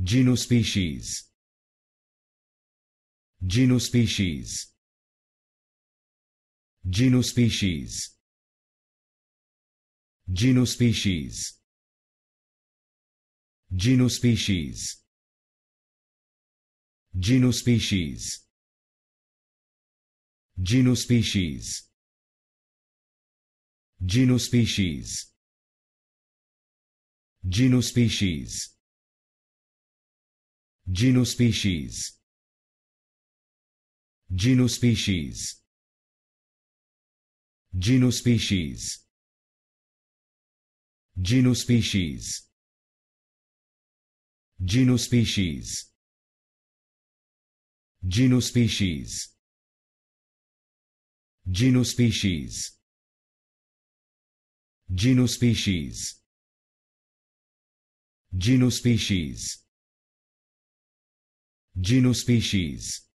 Genus Genus Genus Genus species. species. species. species. Genus species. Genus species. Genus species. Genus species. Genus Genus Genus Genus species. species. species. species. Genus species. Genus species. Genus species. Genospecies species genus species.